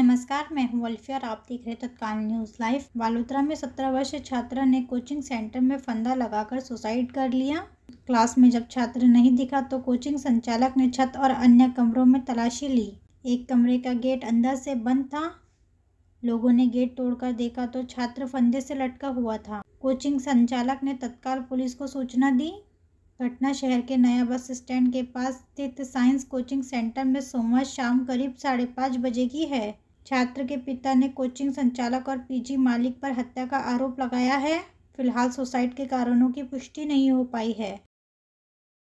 नमस्कार मैं हूं अल्फिया और आप देख रहे तत्काल न्यूज़ लाइव वालोतरा में सत्रह वर्षीय छात्रा ने कोचिंग सेंटर में फंदा लगाकर सुसाइड कर लिया क्लास में जब छात्र नहीं दिखा तो कोचिंग संचालक ने छत और अन्य कमरों में तलाशी ली एक कमरे का गेट अंदर से बंद था लोगों ने गेट तोड़कर देखा तो छात्र फंदे से लटका हुआ था कोचिंग संचालक ने तत्काल पुलिस को सूचना दी घटना शहर के नया बस स्टैंड के पास स्थित साइंस कोचिंग सेंटर में सोमवार शाम करीब साढ़े पाँच बजे की है छात्र के पिता ने कोचिंग संचालक और पीजी मालिक पर हत्या का आरोप लगाया है फिलहाल सुसाइड के कारणों की पुष्टि नहीं हो पाई है